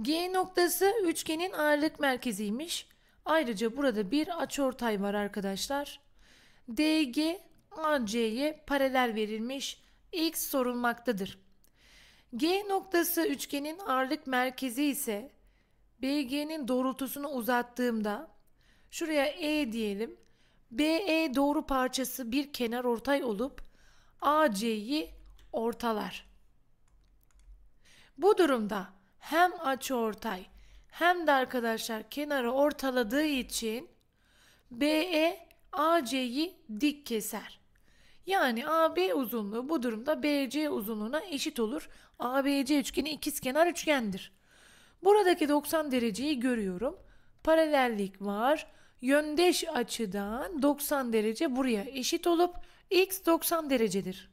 G noktası üçgenin ağırlık merkeziymiş. Ayrıca burada bir açıortay var arkadaşlar. DG AC'ye paralel verilmiş x sorulmaktadır. G noktası üçgenin ağırlık merkezi ise BG'nin doğrultusunu uzattığımda şuraya E diyelim. BE doğru parçası bir kenar ortay olup AC'yi ortalar. Bu durumda hem açı ortay hem de arkadaşlar kenarı ortaladığı için BE AC'yi dik keser. Yani AB uzunluğu bu durumda BC uzunluğuna eşit olur. ABC üçgeni ikizkenar üçgendir. Buradaki 90 dereceyi görüyorum. Paralellik var. Yöndeş açıdan 90 derece buraya eşit olup x 90 derecedir.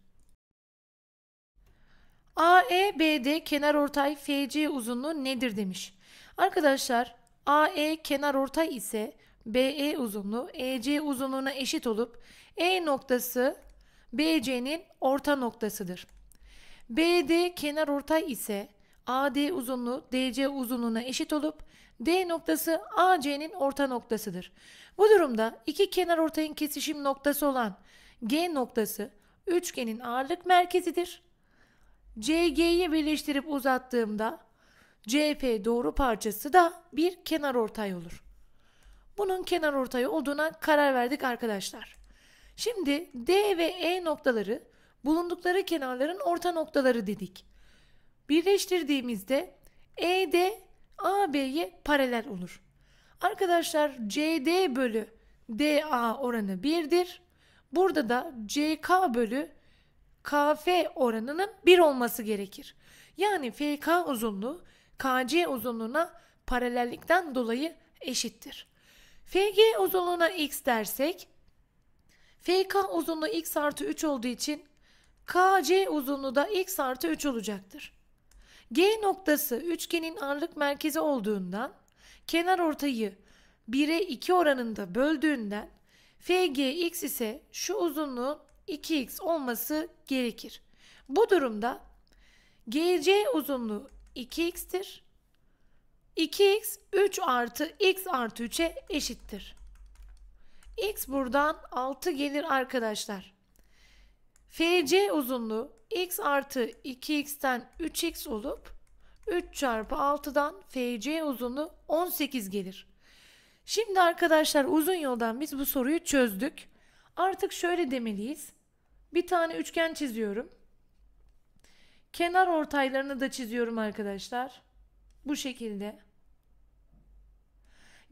AEBD kenar ortay FC uzunluğu nedir demiş. Arkadaşlar AE kenar ortay ise BE uzunluğu EC uzunluğuna eşit olup E noktası BC'nin orta noktasıdır. BD kenar ortay ise AD uzunluğu DC uzunluğuna eşit olup D noktası AC'nin orta noktasıdır. Bu durumda iki kenar ortayın kesişim noktası olan G noktası üçgenin ağırlık merkezidir. CG'ye birleştirip uzattığımda CP doğru parçası da bir kenar ortay olur. Bunun kenar ortayı olduğuna karar verdik arkadaşlar. Şimdi D ve E noktaları bulundukları kenarların orta noktaları dedik. Birleştirdiğimizde ED AB'ye paralel olur. Arkadaşlar CD bölü DA oranı 1'dir. Burada da CK bölü KF oranının 1 olması gerekir. Yani FK uzunluğu KC uzunluğuna paralellikten dolayı eşittir. FG uzunluğuna x dersek FK uzunluğu x artı 3 olduğu için KC uzunluğu da x artı 3 olacaktır. G noktası üçgenin ağırlık merkezi olduğundan kenar ortayı 1'e 2 oranında böldüğünden FG x ise şu uzunluğun 2x olması gerekir. Bu durumda GC uzunluğu 2x'tir. 2x 3 artı x artı 3'e eşittir. x buradan 6 gelir arkadaşlar. FC uzunluğu x artı 2x'ten 3x olup 3 çarpı 6'dan FC uzunluğu 18 gelir. Şimdi arkadaşlar uzun yoldan biz bu soruyu çözdük. Artık şöyle demeliyiz. Bir tane üçgen çiziyorum. Kenar ortaylarını da çiziyorum arkadaşlar. Bu şekilde.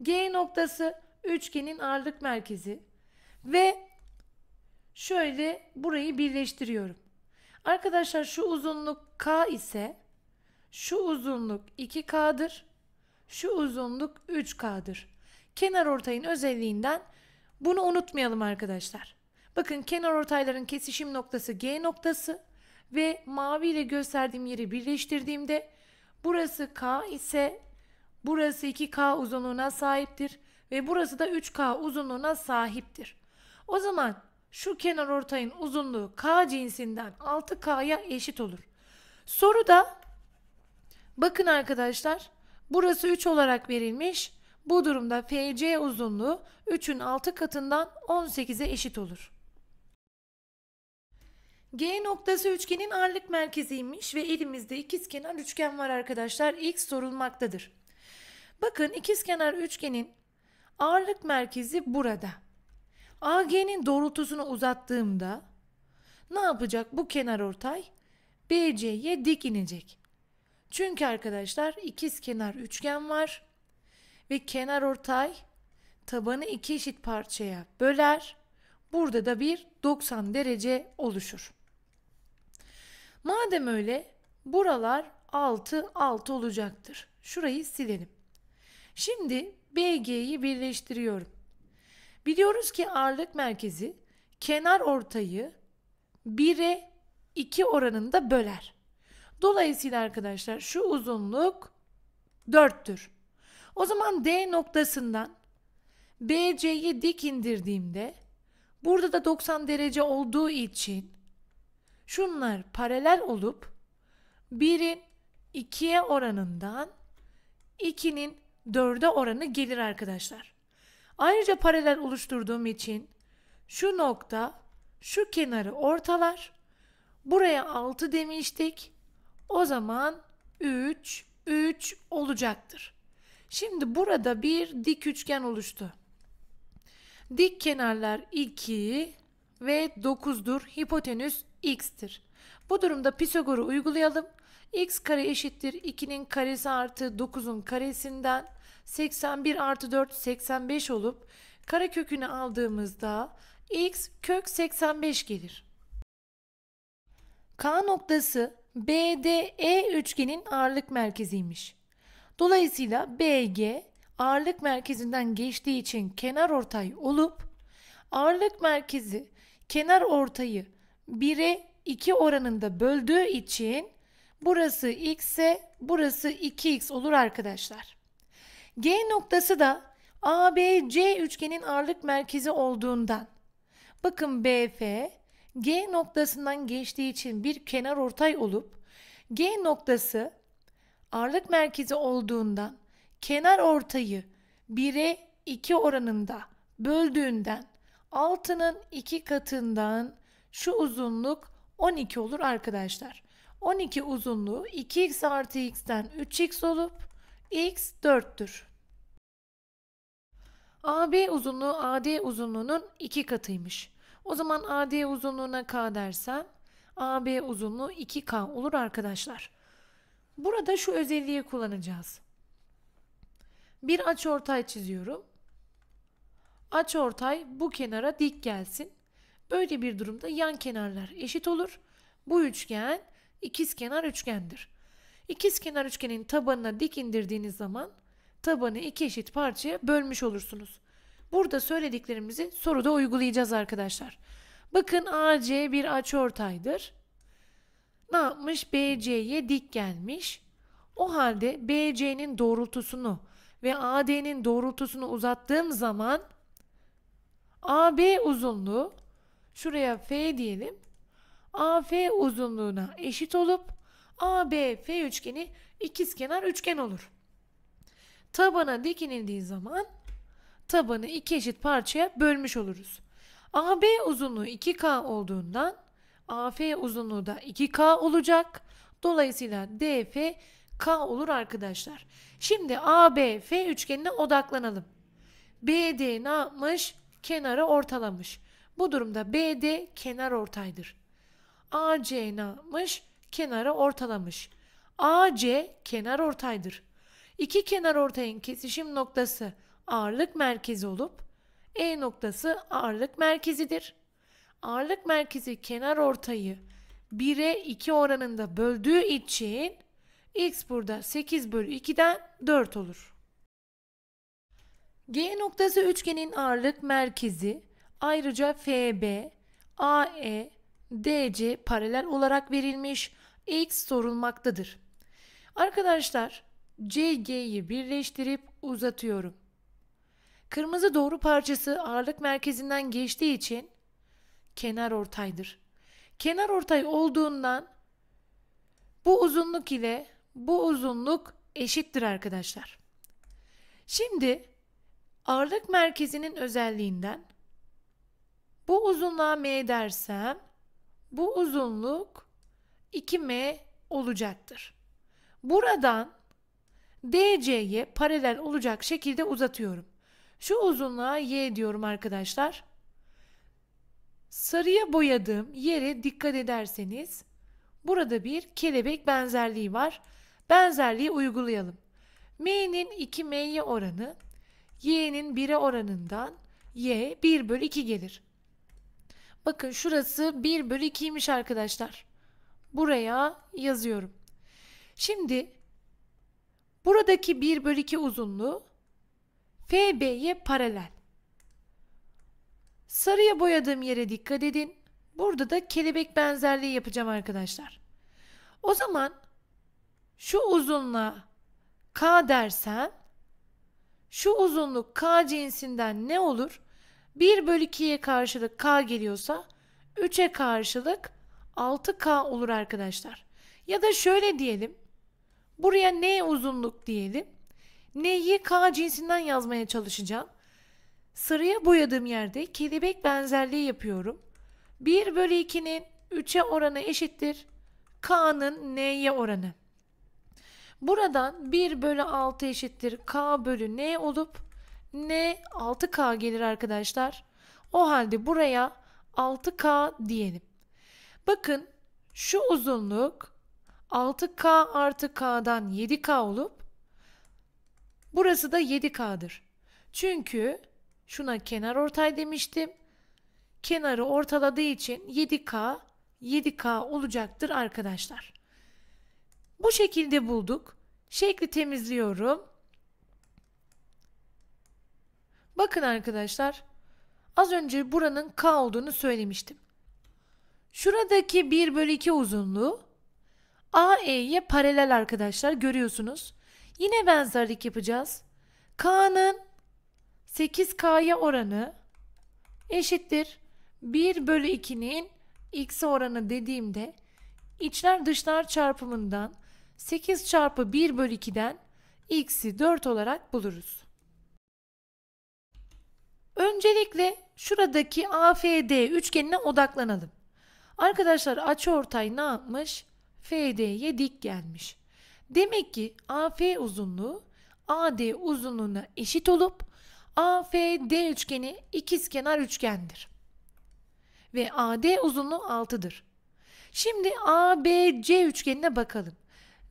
G noktası üçgenin ağırlık merkezi ve şöyle burayı birleştiriyorum. Arkadaşlar şu uzunluk K ise şu uzunluk 2K'dır. Şu uzunluk 3K'dır. Kenar ortayın özelliğinden bunu unutmayalım arkadaşlar. Bakın kenar ortayların kesişim noktası G noktası ve mavi ile gösterdiğim yeri birleştirdiğimde burası K ise burası 2K uzunluğuna sahiptir ve burası da 3K uzunluğuna sahiptir. O zaman şu kenar ortayın uzunluğu K cinsinden 6K'ya eşit olur. Soru da bakın arkadaşlar burası 3 olarak verilmiş. Bu durumda FC uzunluğu 3'ün 6 katından 18'e eşit olur. G noktası üçgenin ağırlık merkeziymiş ve elimizde ikizkenar üçgen var arkadaşlar. X sorulmaktadır. Bakın ikizkenar üçgenin ağırlık merkezi burada. AG'nin doğrultusunu uzattığımda ne yapacak bu kenar ortay? BC'ye dik inecek. Çünkü arkadaşlar ikizkenar üçgen var ve kenar ortay tabanı iki eşit parçaya böler. Burada da bir 90 derece oluşur. Madem öyle buralar 6 6 olacaktır. Şurayı silelim. Şimdi BG'yi birleştiriyorum. Biliyoruz ki ağırlık merkezi kenar ortayı 1'e 2 oranında böler. Dolayısıyla arkadaşlar şu uzunluk 4'tür. O zaman D noktasından BC'yi dik indirdiğimde burada da 90 derece olduğu için Şunlar paralel olup birin 2'ye oranından 2'nin 4'e oranı gelir arkadaşlar. Ayrıca paralel oluşturduğum için şu nokta şu kenarı ortalar. Buraya 6 demiştik. O zaman 3, 3 olacaktır. Şimdi burada bir dik üçgen oluştu. Dik kenarlar 2 ve 9'dur. Hipotenüs x'tir. Bu durumda Pisagor'u uygulayalım. x kare eşittir 2'nin karesi artı 9'un karesinden 81 artı 4 85 olup kare kökünü aldığımızda x kök 85 gelir. K noktası BDE üçgenin ağırlık merkeziymiş. Dolayısıyla BG ağırlık merkezinden geçtiği için kenar ortay olup ağırlık merkezi kenar ortayı 1'e 2 oranında böldüğü için burası x ise burası 2x olur arkadaşlar. G noktası da ABC üçgenin ağırlık merkezi olduğundan bakın BF G noktasından geçtiği için bir kenar ortay olup G noktası ağırlık merkezi olduğundan kenar ortayı 1'e 2 oranında böldüğünden 6'nın 2 katından şu uzunluk 12 olur arkadaşlar. 12 uzunluğu 2x artı x'ten 3x olup x 4'tür. AB uzunluğu AD uzunluğunun 2 katıymış. O zaman AD uzunluğuna K dersen AB uzunluğu 2K olur arkadaşlar. Burada şu özelliği kullanacağız. Bir açıortay çiziyorum. Açıortay bu kenara dik gelsin. Böyle bir durumda yan kenarlar eşit olur. Bu üçgen ikizkenar üçgendir. İkizkenar üçgenin tabanına dik indirdiğiniz zaman tabanı iki eşit parçaya bölmüş olursunuz. Burada söylediklerimizi soruda uygulayacağız arkadaşlar. Bakın AC bir açıortaydır. Ne yapmış? BC'ye dik gelmiş. O halde BC'nin doğrultusunu ve AD'nin doğrultusunu uzattığım zaman AB uzunluğu Şuraya F diyelim. AF uzunluğuna eşit olup ABF üçgeni ikizkenar üçgen olur. Tabana dikinildiği zaman tabanı iki eşit parçaya bölmüş oluruz. AB uzunluğu 2K olduğundan AF uzunluğu da 2K olacak. Dolayısıyla DF K olur arkadaşlar. Şimdi ABF üçgenine odaklanalım. BD ne yapmış? Kenara ortalamış. Bu durumda BD kenar ortaydır. AC ne yapmış? Kenara ortalamış. AC kenar ortaydır. İki kenar ortayın kesişim noktası ağırlık merkezi olup E noktası ağırlık merkezidir. Ağırlık merkezi kenar ortayı 1'e 2 oranında böldüğü için x burada 8 bölü 2'den 4 olur. G noktası üçgenin ağırlık merkezi Ayrıca FB, AE, DC paralel olarak verilmiş X sorulmaktadır. Arkadaşlar CG'yi birleştirip uzatıyorum. Kırmızı doğru parçası ağırlık merkezinden geçtiği için kenar ortaydır. Kenar ortay olduğundan bu uzunluk ile bu uzunluk eşittir arkadaşlar. Şimdi ağırlık merkezinin özelliğinden bu uzunluğa m dersem bu uzunluk 2m olacaktır. Buradan DC'ye paralel olacak şekilde uzatıyorum. Şu uzunluğa y diyorum arkadaşlar. Sarıya boyadığım yere dikkat ederseniz burada bir kelebek benzerliği var. Benzerliği uygulayalım. M'nin 2m'ye oranı y'nin 1'e oranından y 1 bölü 2 gelir. Bakın şurası 1 bölü 2'ymiş arkadaşlar. Buraya yazıyorum. Şimdi buradaki 1 bölü 2 uzunluğu FB'ye paralel. Sarıya boyadığım yere dikkat edin. Burada da kelebek benzerliği yapacağım arkadaşlar. O zaman şu uzunluğa K dersen şu uzunluk K cinsinden ne olur? 1 bölü 2'ye karşılık k geliyorsa 3'e karşılık 6k olur arkadaşlar. Ya da şöyle diyelim. Buraya n uzunluk diyelim. N'yi k cinsinden yazmaya çalışacağım. Sıraya boyadığım yerde kelebek benzerliği yapıyorum. 1 bölü 2'nin 3'e oranı eşittir. K'nın n'ye oranı. Buradan 1 bölü 6 eşittir k bölü n olup ne 6K gelir arkadaşlar. O halde buraya 6K diyelim. Bakın şu uzunluk 6K artı K'dan 7K olup burası da 7K'dır. Çünkü şuna kenar ortay demiştim. Kenarı ortaladığı için 7K 7K olacaktır arkadaşlar. Bu şekilde bulduk. Şekli temizliyorum. Bakın arkadaşlar. Az önce buranın K olduğunu söylemiştim. Şuradaki 1 bölü 2 uzunluğu AE'ye paralel arkadaşlar görüyorsunuz. Yine benzerlik yapacağız. K'nın 8K'ya oranı eşittir 1 bölü 2'nin x'e oranı dediğimde içler dışlar çarpımından 8 çarpı 1 bölü 2'den x'i 4 olarak buluruz. Öncelikle şuradaki AFD üçgenine odaklanalım. Arkadaşlar açıortay ne yapmış? FD'ye dik gelmiş. Demek ki AF uzunluğu AD uzunluğuna eşit olup AFD üçgeni ikizkenar üçgendir. Ve AD uzunluğu 6'dır. Şimdi ABC üçgenine bakalım.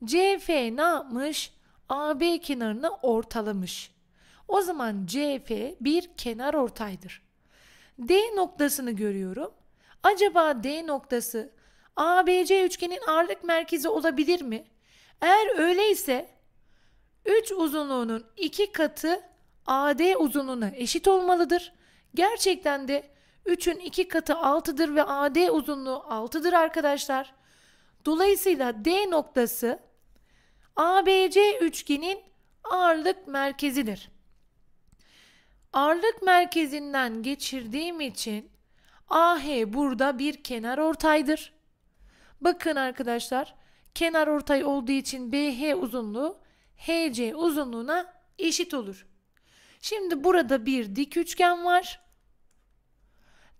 CF ne yapmış? AB kenarına ortalamış. O zaman CF bir kenar ortaydır. D noktasını görüyorum. Acaba D noktası ABC üçgenin ağırlık merkezi olabilir mi? Eğer öyleyse 3 uzunluğunun 2 katı AD uzunluğuna eşit olmalıdır. Gerçekten de 3'ün 2 katı 6'dır ve AD uzunluğu 6'dır arkadaşlar. Dolayısıyla D noktası ABC üçgenin ağırlık merkezidir. Ağırlık merkezinden geçirdiğim için AH burada bir kenar ortaydır. Bakın arkadaşlar kenar ortay olduğu için BH uzunluğu HC uzunluğuna eşit olur. Şimdi burada bir dik üçgen var.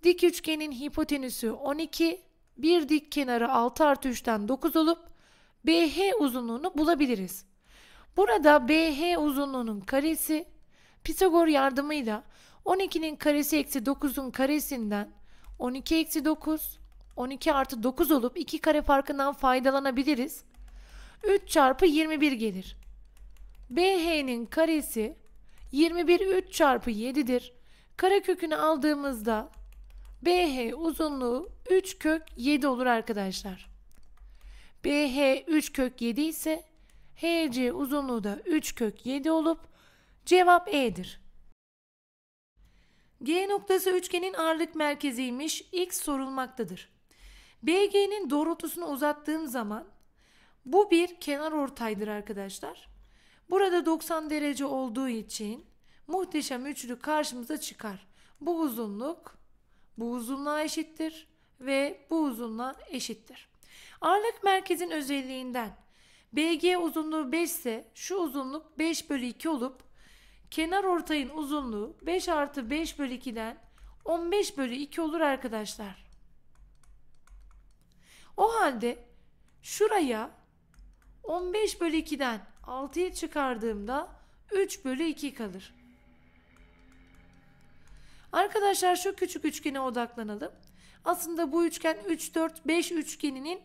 Dik üçgenin hipotenüsü 12, bir dik kenarı 6 artı 3'ten 9 olup BH uzunluğunu bulabiliriz. Burada BH uzunluğunun karesi Pisagor yardımıyla 12'nin karesi eksi 9'un karesinden 12 eksi 9 12 artı 9 olup 2 kare farkından faydalanabiliriz. 3 çarpı 21 gelir. BH'nin karesi 21 3 çarpı 7'dir. Kare kökünü aldığımızda BH uzunluğu 3 kök 7 olur arkadaşlar. BH 3 kök 7 ise HC uzunluğu da 3 kök 7 olup Cevap E'dir. G noktası üçgenin ağırlık merkeziymiş. X sorulmaktadır. BG'nin doğrultusunu uzattığım zaman bu bir kenar ortaydır arkadaşlar. Burada 90 derece olduğu için muhteşem üçlü karşımıza çıkar. Bu uzunluk bu uzunluğa eşittir ve bu uzunluğa eşittir. Ağırlık merkezin özelliğinden BG uzunluğu 5 ise şu uzunluk 5 bölü 2 olup Kenar ortayın uzunluğu 5 artı 5 bölü 2'den 15 bölü 2 olur arkadaşlar. O halde şuraya 15 bölü 2'den 6'yı çıkardığımda 3 bölü 2 kalır. Arkadaşlar şu küçük üçgene odaklanalım. Aslında bu üçgen 3, 4, 5 üçgeninin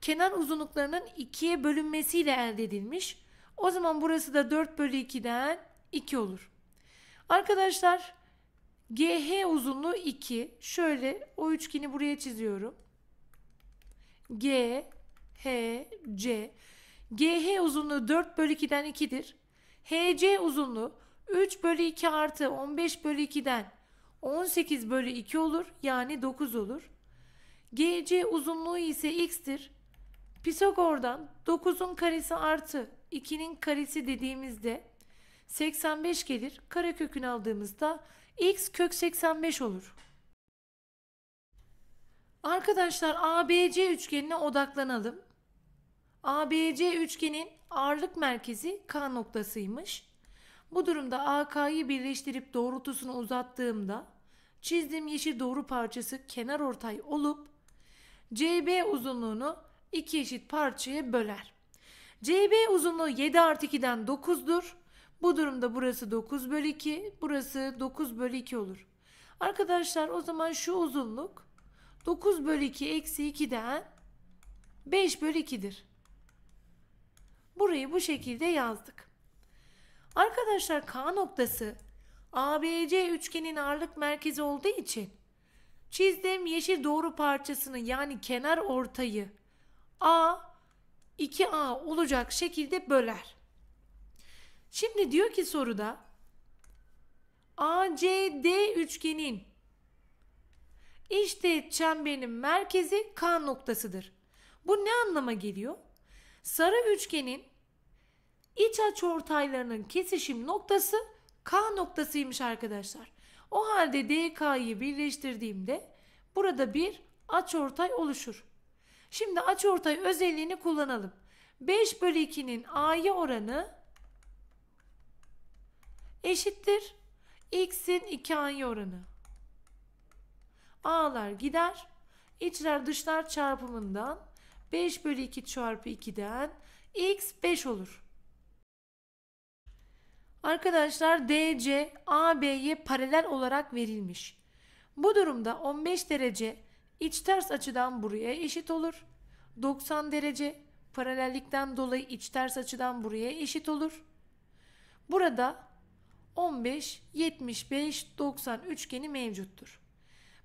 kenar uzunluklarının 2'ye bölünmesiyle elde edilmiş. O zaman burası da 4 bölü 2'den 2 olur. Arkadaşlar GH uzunluğu 2. Şöyle o üçgeni buraya çiziyorum. G, H, C. GH uzunluğu 4 bölü 2'den 2'dir. HC uzunluğu 3 bölü 2 artı 15 bölü 2'den 18 bölü 2 olur. Yani 9 olur. GC uzunluğu ise x'tir. Pisagor'dan 9'un karesi artı 2'nin karesi dediğimizde 85 gelir. Karekökünü aldığımızda x kök 85 olur. Arkadaşlar ABC üçgenine odaklanalım. ABC üçgenin ağırlık merkezi K noktasıymış. Bu durumda AK'yı birleştirip doğrultusunu uzattığımda çizdiğim yeşil doğru parçası kenar ortay olup CB uzunluğunu iki eşit parçaya böler. CB uzunluğu 7 artı 2'den 9'dur. Bu durumda burası 9 bölü 2, burası 9 bölü 2 olur. Arkadaşlar o zaman şu uzunluk 9 bölü 2 eksi 2'den 5 bölü 2'dir. Burayı bu şekilde yazdık. Arkadaşlar K noktası ABC üçgenin ağırlık merkezi olduğu için çizdiğim yeşil doğru parçasını yani kenar ortayı A 2A olacak şekilde böler. Şimdi diyor ki soruda ACD üçgenin işte çemberinin merkezi K noktasıdır. Bu ne anlama geliyor? Sarı üçgenin iç açıortaylarının kesişim noktası K noktasıymış arkadaşlar. O halde DK'yı birleştirdiğimde burada bir açıortay oluşur. Şimdi açıortay özelliğini kullanalım. 5 bölü 2'nin A'ya oranı eşittir x'in iki ayı oranı. A'lar gider. İçler dışlar çarpımından 5 bölü 2 çarpı 2'den x 5 olur. Arkadaşlar DC AB'ye paralel olarak verilmiş. Bu durumda 15 derece iç ters açıdan buraya eşit olur. 90 derece paralellikten dolayı iç ters açıdan buraya eşit olur. Burada 15, 75, 90 üçgeni mevcuttur.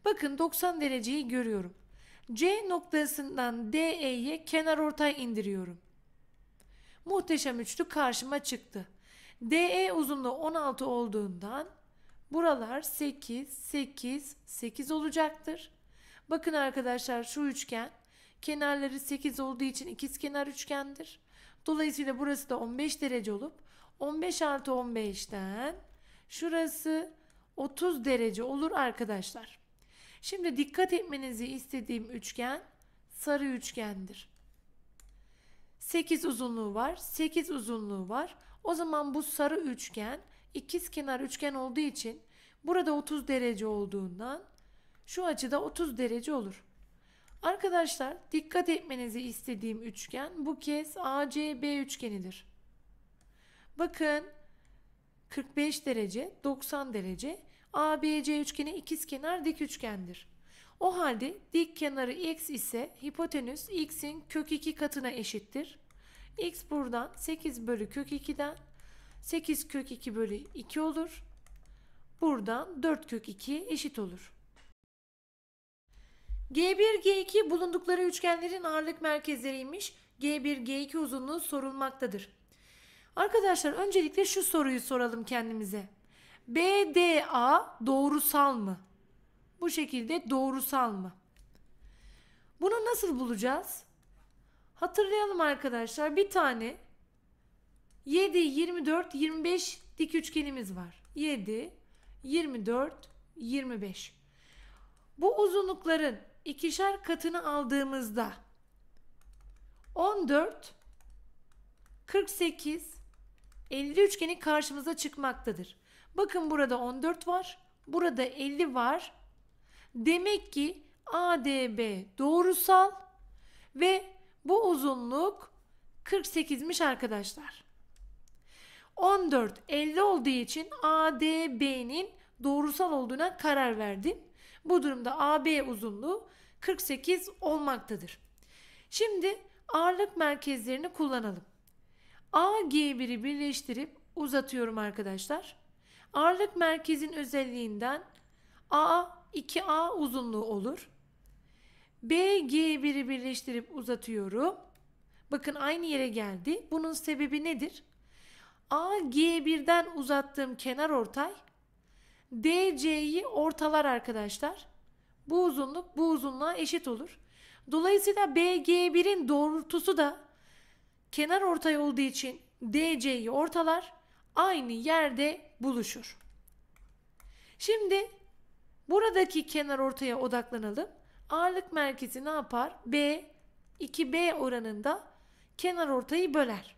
Bakın 90 dereceyi görüyorum. C noktasından DE'ye kenar ortay indiriyorum. Muhteşem üçlü karşıma çıktı. DE uzunluğu 16 olduğundan buralar 8, 8, 8 olacaktır. Bakın arkadaşlar şu üçgen kenarları 8 olduğu için ikiz kenar üçgendir. Dolayısıyla burası da 15 derece olup 15 artı 15'ten şurası 30 derece olur arkadaşlar. Şimdi dikkat etmenizi istediğim üçgen sarı üçgendir. 8 uzunluğu var, 8 uzunluğu var. O zaman bu sarı üçgen ikiz kenar üçgen olduğu için burada 30 derece olduğundan şu açıda 30 derece olur. Arkadaşlar dikkat etmenizi istediğim üçgen bu kez ACB üçgenidir. Bakın 45 derece 90 derece ABC üçgeni ikizkenar dik üçgendir. O halde dik kenarı x ise hipotenüs x'in kök 2 katına eşittir. x buradan 8 bölü kök 2'den 8 kök 2 bölü 2 olur. Buradan 4 kök 2'ye eşit olur. G1, G2 bulundukları üçgenlerin ağırlık merkezleriymiş. G1, G2 uzunluğu sorulmaktadır. Arkadaşlar öncelikle şu soruyu soralım kendimize. BDA doğrusal mı? Bu şekilde doğrusal mı? Bunu nasıl bulacağız? Hatırlayalım arkadaşlar. Bir tane 7, 24, 25 dik üçgenimiz var. 7, 24, 25. Bu uzunlukların ikişer katını aldığımızda 14, 48, 50 üçgeni karşımıza çıkmaktadır. Bakın burada 14 var. Burada 50 var. Demek ki ADB doğrusal ve bu uzunluk 48'miş arkadaşlar. 14 50 olduğu için ADB'nin doğrusal olduğuna karar verdim. Bu durumda AB uzunluğu 48 olmaktadır. Şimdi ağırlık merkezlerini kullanalım. A G1'i birleştirip uzatıyorum arkadaşlar. Ağırlık merkezin özelliğinden A 2A uzunluğu olur. BG 1i birleştirip uzatıyorum. Bakın aynı yere geldi. Bunun sebebi nedir? AG 1den uzattığım kenar ortay DC'yi ortalar arkadaşlar. Bu uzunluk bu uzunluğa eşit olur. Dolayısıyla BG1'in doğrultusu da kenar ortay olduğu için DC'yi ortalar aynı yerde buluşur. Şimdi buradaki kenar ortaya odaklanalım. Ağırlık merkezi ne yapar? B 2B oranında kenar ortayı böler.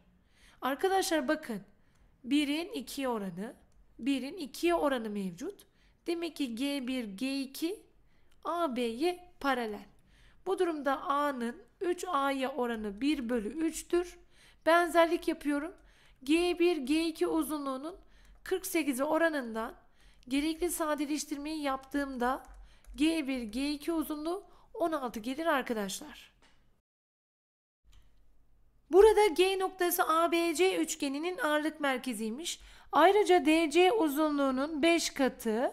Arkadaşlar bakın 1'in 2'ye oranı 1'in 2'ye oranı mevcut. Demek ki G1 G2 AB'ye paralel. Bu durumda A'nın 3A'ya oranı 1 bölü 3'tür. Benzerlik yapıyorum. G1, G2 uzunluğunun 48'e oranından gerekli sadeleştirmeyi yaptığımda G1, G2 uzunluğu 16 gelir arkadaşlar. Burada G noktası ABC üçgeninin ağırlık merkeziymiş. Ayrıca DC uzunluğunun 5 katı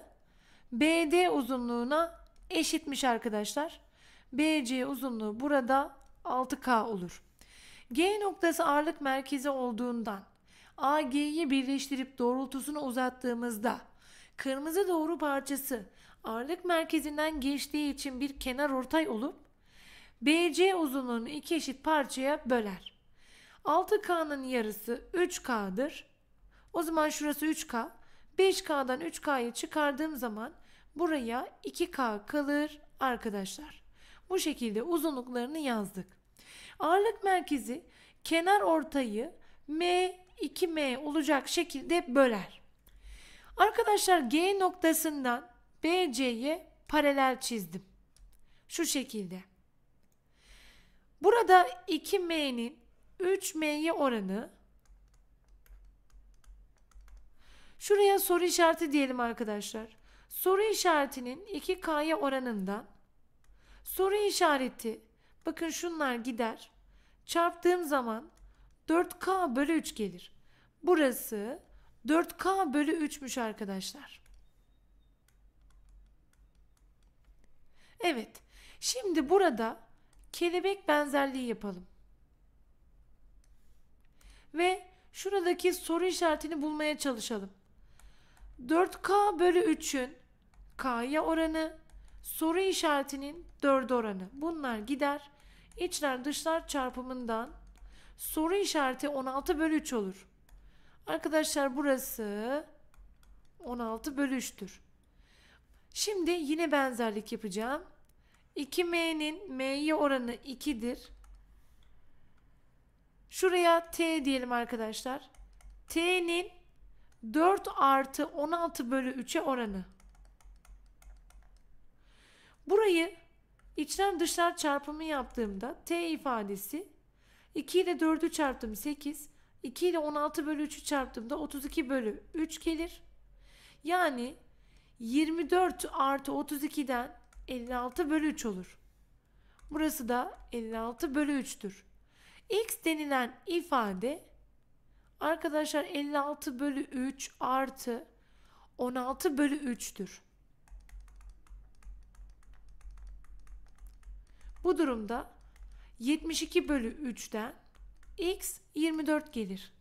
BD uzunluğuna eşitmiş arkadaşlar. BC uzunluğu burada 6K olur. G noktası ağırlık merkezi olduğundan AG'yi birleştirip doğrultusunu uzattığımızda kırmızı doğru parçası ağırlık merkezinden geçtiği için bir kenar ortay olup BC uzunluğunu iki eşit parçaya böler. 6K'nın yarısı 3K'dır. O zaman şurası 3K. 5K'dan 3K'yı çıkardığım zaman buraya 2K kalır arkadaşlar. Bu şekilde uzunluklarını yazdık. Ağırlık merkezi kenar ortayı M 2M olacak şekilde böler. Arkadaşlar G noktasından BC'ye paralel çizdim. Şu şekilde. Burada 2M'nin 3M'ye oranı Şuraya soru işareti diyelim arkadaşlar. Soru işaretinin 2K'ya oranından soru işareti Bakın şunlar gider. Çarptığım zaman 4K bölü 3 gelir. Burası 4K bölü 3'müş arkadaşlar. Evet. Şimdi burada kelebek benzerliği yapalım. Ve şuradaki soru işaretini bulmaya çalışalım. 4K bölü 3'ün K'ya oranı soru işaretinin 4 oranı. Bunlar gider içler dışlar çarpımından soru işareti 16 bölü 3 olur. Arkadaşlar burası 16 bölü 3'tür. Şimdi yine benzerlik yapacağım. 2m'nin m'ye oranı 2'dir. Şuraya t diyelim arkadaşlar. t'nin 4 artı 16 bölü 3'e oranı. Burayı İçler dışlar çarpımı yaptığımda t ifadesi 2 ile 4'ü çarptım 8, 2 ile 16 bölü 3'ü çarptığımda 32 bölü 3 gelir. Yani 24 artı 32'den 56 bölü 3 olur. Burası da 56 bölü 3'tür. X denilen ifade arkadaşlar 56 bölü 3 artı 16 bölü 3'tür. Bu durumda 72 bölü 3'ten x 24 gelir.